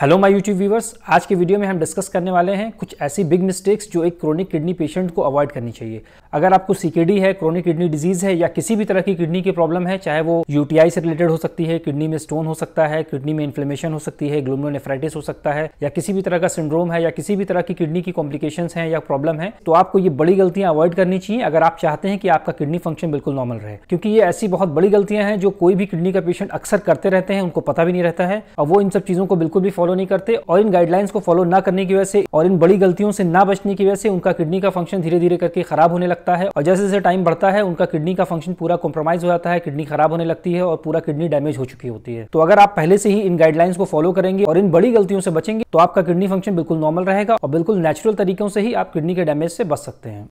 hello my YouTube viewers आज के video में हम डिस्कस करने वाले हैं कुछ ऐसी बिग मिस्टेक्स जो एक क्रोनिक किडनी पेशेंट को अवॉइड करनी चाहिए अगर आपको सीकेडी है क्रोनिक किडनी डिजीज है या किसी भी तरह की किडनी की प्रॉब्लम है चाहे वो यूटीआई से रिलेटेड हो सकती है किडनी में स्टोन हो सकता है किडनी में इन्फ्लेमेशन हो सकती है ग्लोमोनेफ्राइटिस हो सकता है या किसी भी तरह का सिंड्रोम है या किसी भी तरह की किडनी की कॉम्प्लिकेशन है या प्रॉब्लम है तो आपको ये बड़ी गलतियां अवॉइड करनी चाहिए अगर आप चाहते हैं कि आपका किडनी फंक्शन बिल्कुल नॉर्मल रहे क्योंकि ये ऐसी बहुत बड़ी गलतियां हैं जो कोई भी किडनी का पेशेंट अक्सर करते रहते हैं उनको पता भी नहीं रहता है और वो इन सब चीजों को बिल्कुल भी फॉलो फॉलो नहीं करते और इन गाइडलाइंस को फॉलो ना करने की वजह से और इन बड़ी गलतियों से ना बचने की वजह से उनका किडनी का फंक्शन धीरे धीरे करके खराब होने लगता है और जैसे जैसे टाइम बढ़ता है उनका किडनी का फंक्शन पूरा कॉम्प्रोमाइज हो जाता है किडनी खराब होने लगती है और पूरा किडनी डैमेज हो चुकी होती है तो अगर आप पहले से ही इन गाइडलाइंस को फॉलो करेंगे और इन बड़ी गलतियों से बचेंगे तो आपका किडनी फंक्शन बिल्कुल नॉर्मल रहेगा और बिल्कुल नेचुरल तरीकों से ही आप किडनी के डैमेज से बच सकते हैं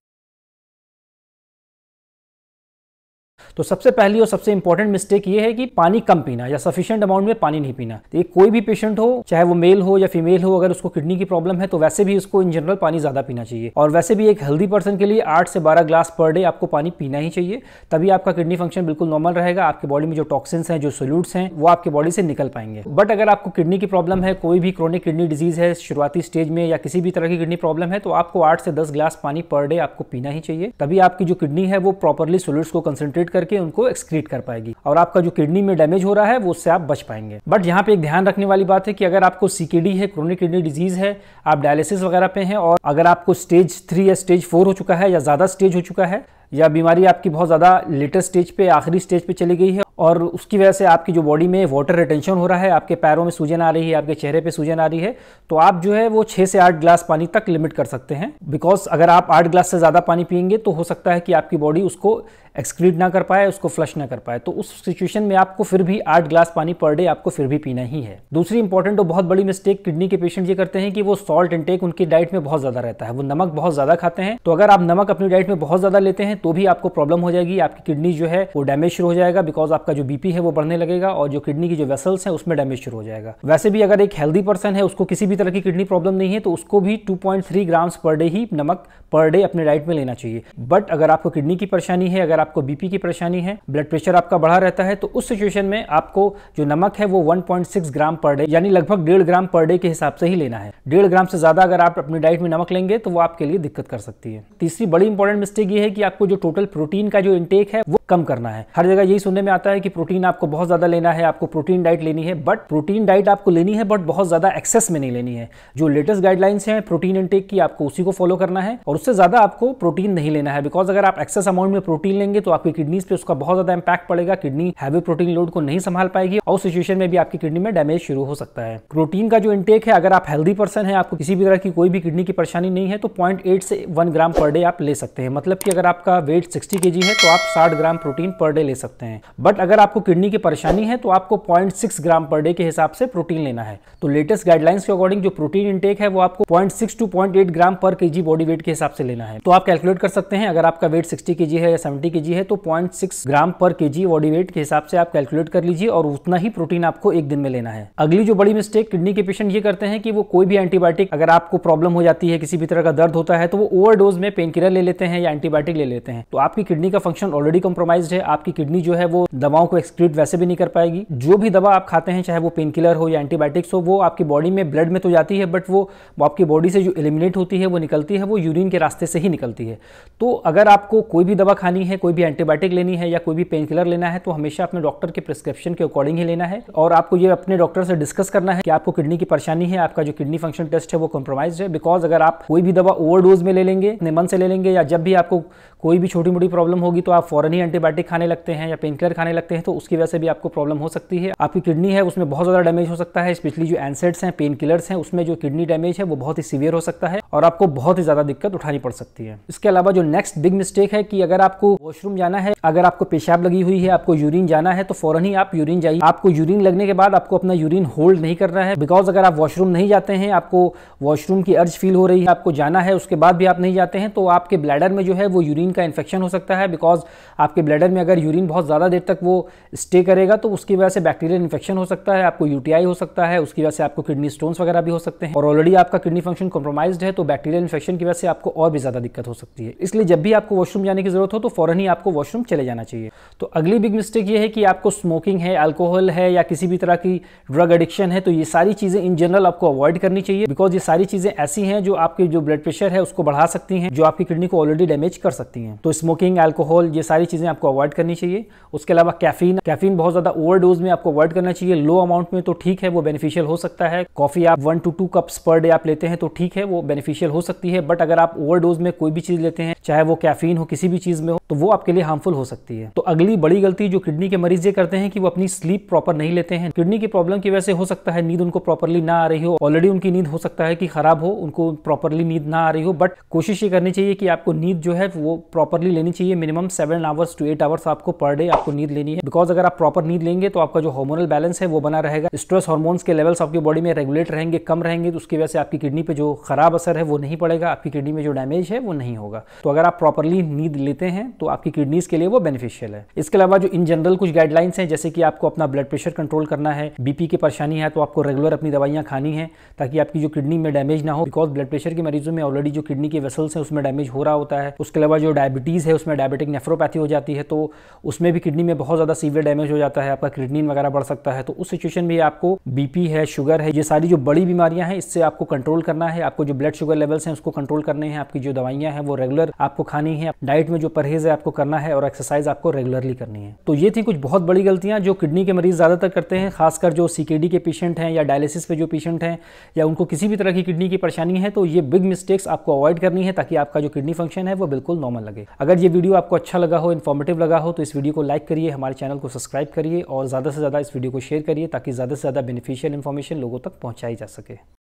तो सबसे पहली और सबसे इंपॉर्टेंट मिस्टेक ये है कि पानी कम पीना या सफिशियंट अमाउंट में पानी नहीं पीना तो कोई भी पेशेंट हो चाहे वो मेल हो या फीमेल हो अगर उसको किडनी की प्रॉब्लम है तो वैसे भी उसको इन जनरल पानी ज्यादा पीना चाहिए और वैसे भी एक हेल्दी पर्सन के लिए आठ से बारह ग्लास पर डे आपको पानी पीना ही चाहिए तभी आपका किडनी फंक्शन बिल्कुल नॉर्मल रहेगा आपके बॉडी में जो टॉक्सिन्स हैं जो सोल्यूट्स हैं वो आपके बॉडी से निकल पाएंगे बट अगर आपको किडनी की प्रॉब्लम है कोई भी क्रोनिक किडनी डिजीज है शुरुआती स्टेज में या किसी भी तरह की किडनी प्रॉब्लम है तो आपको आठ से दस ग्लास पानी पर डे आपको पीना ही चाहिए तभी आपकी जो किडनी है वो प्रॉपरली सोल्यूट्स को कंसेंट्रेट करके करके उनको एक्सक्रीट कर पाएगी और आपका जो किडनी में डैमेज हो रहा है वो उससे आप बच पाएंगे बट यहाँ पे एक ध्यान रखने वाली बात है कि अगर आपको सीकेडी है क्रोनिक किडनी डिजीज है आप डायलिसिस वगैरह पे हैं और अगर आपको स्टेज थ्री या स्टेज फोर हो चुका है या ज्यादा स्टेज हो चुका है या बीमारी आपकी बहुत ज़्यादा लेटेस्ट स्टेज पे आखिरी स्टेज पे चली गई है और उसकी वजह से आपकी जो बॉडी में वाटर रिटेंशन हो रहा है आपके पैरों में सूजन आ रही है आपके चेहरे पे सूजन आ रही है तो आप जो है वो छः से आठ ग्लास पानी तक लिमिट कर सकते हैं बिकॉज अगर आप आठ ग्लास से ज़्यादा पानी पियेंगे तो हो सकता है कि आपकी बॉडी उसको एक्सक्रीट ना कर पाए उसको फ्लश ना कर पाए तो उस सिचुएशन में आपको फिर भी आठ ग्लास पानी पर डे आपको फिर भी पीना ही है दूसरी इंपॉर्टेंट और बहुत बड़ी मिस्टेक किडनी के पेशेंट ये करते हैं कि वो सॉल्ट इनटेक उनकी डाइट में बहुत ज्यादा रहता है वो नमक बहुत ज्यादा खाते हैं तो अगर आप नमक अपनी डाइट में बहुत ज्यादा लेते हैं तो भी आपको प्रॉब्लम हो जाएगी आपकी किडनी जो है वो डैमेज शुरू हो जाएगा बिकॉज आपका जो बीपी है वो बढ़ने लगेगा और जो किडनी की जो वेसल्स है उसमें डैमेज शुरू हो जाएगा वैसे भी अगर एक हेल्दी पर्सन है उसको किसी भी तरह की किडनी प्रॉब्लम नहीं है तो उसको भी two point three grams per day ही नमक पर डे अपने डाइट में लेना चाहिए बट अगर आपको किडनी की परेशानी है अगर आप आपको बीपी की परेशानी है ब्लड प्रेशर आपका बढ़ा रहता है तो उस सिचुएशन में आपको जो नमक है वो 1.6 ग्राम पर डे यानी लगभग डेढ़ ग्राम पर डे के हिसाब से ही लेना है डेढ़ ग्राम से ज़्यादा अगर आप अपनी डाइट में नमक लेंगे तो वो आपके लिए दिक्कत कर सकती है तीसरी बड़ी इंपॉर्टेंट मिस्टेक ये है कि आपको जो टोटल प्रोटीन का जो इंटेक है वो कम करना है हर जगह यही सुनने में आता है कि प्रोटीन आपको बहुत ज़्यादा लेना है आपको प्रोटीन डाइट लेनी है बट प्रोटीन डाइट आपको लेनी है बट बहुत ज़्यादा एक्सेस में नहीं लेनी है जो लेटेस्ट गाइडलाइंस हैं प्रोटीन इनटेक की आपको उसी को फॉलो करना है और उससे ज़्यादा आपको प्रोटीन नहीं लेना है बिकॉज अगर आप एक्सेस अमाउंट में प्रोटीन लेंगे तो आपकी किडनीज पे उसका बहुत ज़्यादा इंपैक्ट पड़ेगा किडनी हैवी प्रोटीन लोड को नहीं संभाल पाएगी और सिचुएशन में भी आपकी किडनी में डैमेज शुरू हो सकता है प्रोटीन का जो इनटेक है अगर आप हेल्दी पर्सन है आपको किसी भी तरह की कोई भी किडनी की परेशानी नहीं है तो पॉइंट से वन ग्राम पर डे आप ले सकते हैं मतलब कि अगर आपका वेट सिक्सटी के है तो आप साठ ग्राम प्रोटीन पर डे ले सकते हैं बट अगर आपको किडनी की परेशानी है तो आपको पॉइंट ग्राम पर डे के हिसाब से प्रोटीन लेना है तो लेटेस्ट गाइडलाइंस के अकॉर्डिंग जो प्रोटीन इंटेक है वो आपको पॉइंट टू पॉइंट ग्राम पर के बॉडी वेट के हिसाब से लेना है तो आप कैलकुलेट कर सकते हैं अगर आपका वेट सिक्सटी के है या सेवेंटी के है तो पॉइंट ग्राम पर के बॉडी वेट के हिसाब से आप कैलकुलेट कर लीजिए और उतना ही प्रोटीन आपको एक दिन में लेना है अगली जो बड़ी मिस्टेक किडनी के पेशेंट ये करते हैं कि वो कोई भी एंटीबायोटिक अगर आपको प्रॉब्लम हो जाती है किसी भी तरह का दर्द होता है तो वो ओवरडोज में पेन ले लेते हैं या एंटीबायोटिक ले लेते हैं तो आपकी किडनी का फंक्शन ऑलरेडी कम्प्रोमाइज कॉम्प्रोमाइज है आपकी किडनी जो है वो दवाओं को एक्सक्रीट वैसे भी नहीं कर पाएगी जो भी दवा आप खाते हैं चाहे वो पेन किलर हो या एंटीबायोटिक्स हो वो आपकी बॉडी में ब्लड में तो जाती है बट वो आपकी बॉडी से जो एलिमिनेट होती है वो निकलती है वो यूरिन के रास्ते से ही निकलती है तो अगर आपको कोई भी दवा खानी है कोई भी एंटीबायोटिक लेनी है या कोई भी पेन किलर लेना है तो हमेशा अपने डॉक्टर के प्रिस्क्रिप्शन के अकॉर्डिंग ही लेना है और आपको ये अपने डॉक्टर से डिस्कस करना है कि आपको किडनी की परेशानी है आपका जो किडनी फंक्शन टेस्ट है वो कॉम्प्रोमाइज है बिकॉज अगर आप कोई भी दवा ओवर में ले लेंगे अपने मन से ले लेंगे या जब भी आपको कोई भी छोटी मोटी प्रॉब्लम होगी तो आप फॉरन ही एंटी एंटीबायोटिक खाने लगते हैं या पेन किलर खाने लगते हैं तो उसकी वजह से भी आपको प्रॉब्लम हो सकती है आपकी किडनी है उसमें बहुत ज़्यादा डैमेज हो सकता है स्पेशली जो एनसेट्स हैं पेन किलर्स हैं उसमें जो किडनी डैमेज है वो बहुत ही सीवियर हो सकता है और आपको बहुत ही ज़्यादा दिक्कत उठानी पड़ सकती है इसके अलावा जो नेक्स्ट बिग मिस्टेक है कि अगर आपको वॉशरूम जाना है अगर आपको पेशाब लगी हुई है आपको यूरिन जाना है तो फौरन ही आप यूरिन जाइए आपको यूरिन लगने के बाद आपको अपना यूरिन होल्ड नहीं करना है बिकॉज अगर आप वॉशरूम नहीं जाते हैं आपको वॉशरूम की अर्ज फील हो रही है आपको जाना है उसके बाद भी आप नहीं जाते हैं तो आपके ब्लैडर में जो है वो यूरिन का इन्फेक्शन हो सकता है बिकॉज आपके ब्लैडर में अगर यूरिन बहुत ज़्यादा देर तक वो स्टे करेगा तो उसकी वजह से बैक्टीरियल इन्फेक्शन हो सकता है आपको यूटीआई हो सकता है उसकी वजह से आपको किडनी स्टोन्स वगैरह भी हो सकते हैं और ऑलरेडी आपका किडनी फंक्शन कॉम्प्रोमाइज है तो बैक्टीरियल इन्फेक्शन की वजह से आपको और भी ज़्यादा दिक्कत हो सकती है इसलिए जब भी आपको वॉशरूम जाने की जरूरत हो तो फ़ौरन ही आपको वॉशरूम चले जाना चाहिए तो अगली बिग मिस्टेक ये है कि आपको स्मोकिंग है अल्कोहल है या किसी भी तरह की ड्रग एडिक्शन है तो ये सारी चीज़ें इन जनरल आपको अवॉइड करनी चाहिए बिकॉज ये सारी चीज़ें ऐसी हैं जो आपके जो ब्लड प्रेशर है उसको बढ़ा सकती हैं जो आपकी किडनी को ऑलरेडी डैमेज कर सकती हैं तो स्मोकिंग अल्कोहल ये सारी चीज़ें चीज़ें आपको अवॉइड करनी चाहिए उसके अलावा कैफीन कैफीन बहुत ज़्यादा ओवर डोज में आपको अवॉइड करना चाहिए लो अमाउंट में तो ठीक है वो बेनिफिशियल हो सकता है कॉफ़ी आप one two two cups per day आप लेते हैं तो ठीक है वो बेनिफिशियल हो सकती है बट अगर आप ओवर डोज में कोई भी चीज़ लेते हैं चाहे वो कैफीन हो किसी भी चीज़ में हो तो वो आपके लिए हार्मफुल हो सकती है तो अगली बड़ी गलती जो किडनी के मरीज ये करते हैं कि वो अपनी स्लीप प्रॉपर नहीं लेते हैं किडनी की प्रॉब्लम की वजह से हो सकता है नींद उनको प्रॉपरली ना आ रही हो ऑलरेडी उनकी नींद हो सकता है कि खराब हो उनको प्रॉपरली नींद ना आ रही हो बट कोशिश ये करनी चाहिए कि आपको नींद जो है वो प्रॉपरली लेनी चाहिए minimum seven hours to eight hours आपको पर डे आपको नींद लेनी है बिकॉज अगर आप प्रॉपर नींद लेंगे तो आपका जो हार्मोनल बैलेंस है वो बना रहेगा स्ट्रेस हार्मोन्स के लेवल्स आपकी बॉडी में रेगुलेट रहेंगे कम रहेंगे तो उसकी वजह से आपकी किडनी पे जो खराब असर है वो नहीं पड़ेगा आपकी किडनी में जो डैमेज है वो नहीं होगा तो अगर आप प्रॉपरली नींद लेते हैं तो आपकी किडनीज के लिए वो बेनिफिशियल है इसके अलावा जो इन जनरल कुछ गाइडलाइंस हैं जैसे कि आपको अपना ब्लड प्रेशर कंट्रोल करना है बीपी की परेशानी है तो आपको रेगुलर अपनी दवाइयाँ खानी है ताकि आपकी जो किडनी में डैमेज ना हो बिकॉज ब्लड प्रेशर के मरीजों में ऑलरेडी जो किडनी के वेसल्स हैं उसमें डैमेज हो रहा होता है उसके अलावा जो डायबिटीज़ है उसमें डायबिटिक नेफ्रोपैथी हो जाती है जाती है तो उसमें भी किडनी में बहुत ज़्यादा सीवियर डैमेज हो जाता है आपका किडनीन वगैरह बढ़ सकता है तो उस सिचुएशन में आपको बीपी है शुगर है ये सारी जो बड़ी बीमारियां हैं इससे आपको कंट्रोल करना है आपको जो ब्लड शुगर लेवल्स हैं उसको कंट्रोल करने हैं आपकी जो दवाइयां हैं वो रेगुलर आपको खानी है डाइट में जो परहेज है आपको करना है और एक्सरसाइज आपको रेगुलरली करनी है तो ये थी कुछ बहुत बड़ी गलतियां जो किडनी के मरीज ज़्यादातर करते हैं खासकर जो सीकेडी के पेशेंट हैं या डायलिसिस पे जो पेशेंट हैं या उनको किसी भी तरह की किडनी की परेशानी है तो ये बिग मिस्टेक्स आपको अवॉइड करनी है ताकि आपका जो किडनी फंक्शन है वो बिल्कुल नॉर्मल लगे अगर ये वीडियो आपको अच्छा लगा हो इन्फॉर्मेटिव इन्फॉर्मेटिव लगा हो तो इस वीडियो को लाइक करिए हमारे चैनल को सब्सक्राइब करिए और ज़्यादा से ज़्यादा इस वीडियो को शेयर करिए ताकि ज़्यादा से ज़्यादा बेनिफिशियल इन्फॉर्मेशन लोगों तक पहुँचाई जा सके